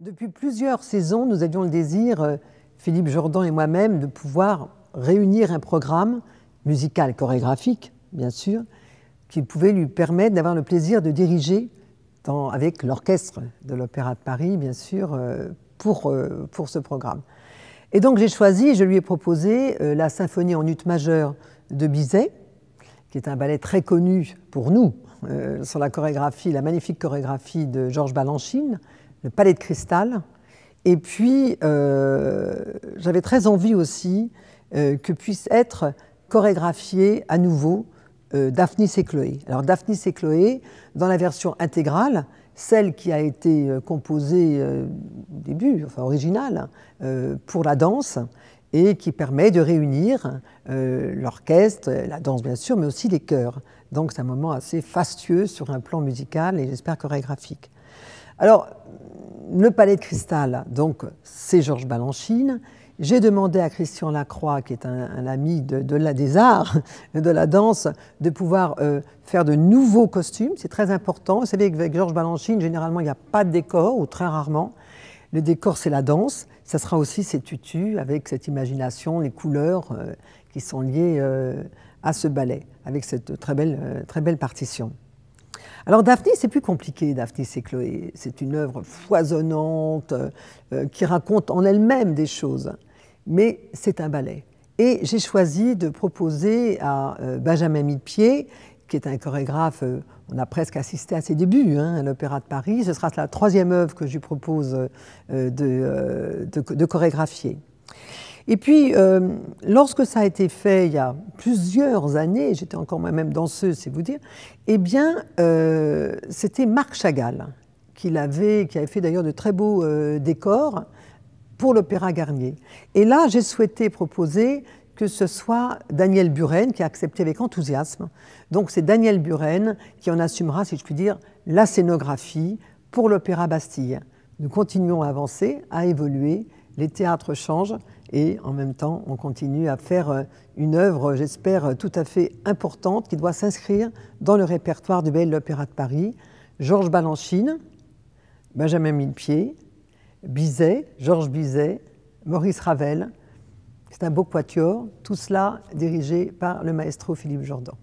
Depuis plusieurs saisons, nous avions le désir, euh, Philippe Jordan et moi-même, de pouvoir réunir un programme musical, chorégraphique, bien sûr, qui pouvait lui permettre d'avoir le plaisir de diriger avec l'orchestre de l'Opéra de Paris, bien sûr, euh, pour, euh, pour ce programme. Et donc j'ai choisi, je lui ai proposé la symphonie en ut majeure de Bizet, qui est un ballet très connu pour nous, sur la chorégraphie, la magnifique chorégraphie de Georges Balanchine, Palais de Cristal. Et puis, euh, j'avais très envie aussi euh, que puisse être chorégraphié à nouveau euh, Daphnis et Chloé. Alors, Daphnis et Chloé, dans la version intégrale, celle qui a été composée au début, enfin originale, pour la danse, et qui permet de réunir l'orchestre, la danse bien sûr, mais aussi les chœurs. Donc c'est un moment assez fastueux sur un plan musical et j'espère chorégraphique. Alors, le Palais de Cristal, donc, c'est Georges Balanchine. J'ai demandé à Christian Lacroix, qui est un, ami de, la, des arts, de la danse, de pouvoir euh, faire de nouveaux costumes. C'est très important. Vous savez qu'avec Georges Balanchine, généralement, il n'y a pas de décor, ou très rarement. Le décor, c'est la danse. Ça sera aussi ses tutus, avec cette imagination, les couleurs euh, qui sont liées euh, à ce ballet, avec cette très belle partition. Alors Daphné, c'est plus compliqué, Daphné, c'est Chloé. C'est une œuvre foisonnante euh, euh, qui raconte en elle-même des choses, mais c'est un ballet. Et j'ai choisi de proposer à euh, Benjamin Millepied, qui est un chorégraphe, on a presque assisté à ses débuts hein, à l'Opéra de Paris, ce sera la troisième œuvre que je lui propose de, de, de, chorégraphier. Et puis, euh, lorsque ça a été fait il y a plusieurs années, j'étais encore moi-même danseuse, c'est vous dire, eh bien, euh, c'était Marc Chagall qui, avait, qui fait d'ailleurs de très beaux euh, décors pour l'Opéra Garnier. Et là, j'ai souhaité proposer que ce soit Daniel Buren qui a accepté avec enthousiasme. Donc, c'est Daniel Buren qui en assumera, si je puis dire, la scénographie pour l'Opéra Bastille. Nous continuons à avancer, à évoluer, les théâtres changent et en même temps, on continue à faire euh, une œuvre, j'espère, euh, tout à fait importante qui doit s'inscrire dans le répertoire du Bel Opéra de Paris. Georges Balanchine, Benjamin Millepied, Bizet, Georges Bizet, Maurice Ravel. C'est un beau quatuor, tout cela dirigé par le maestro Philippe Jordan.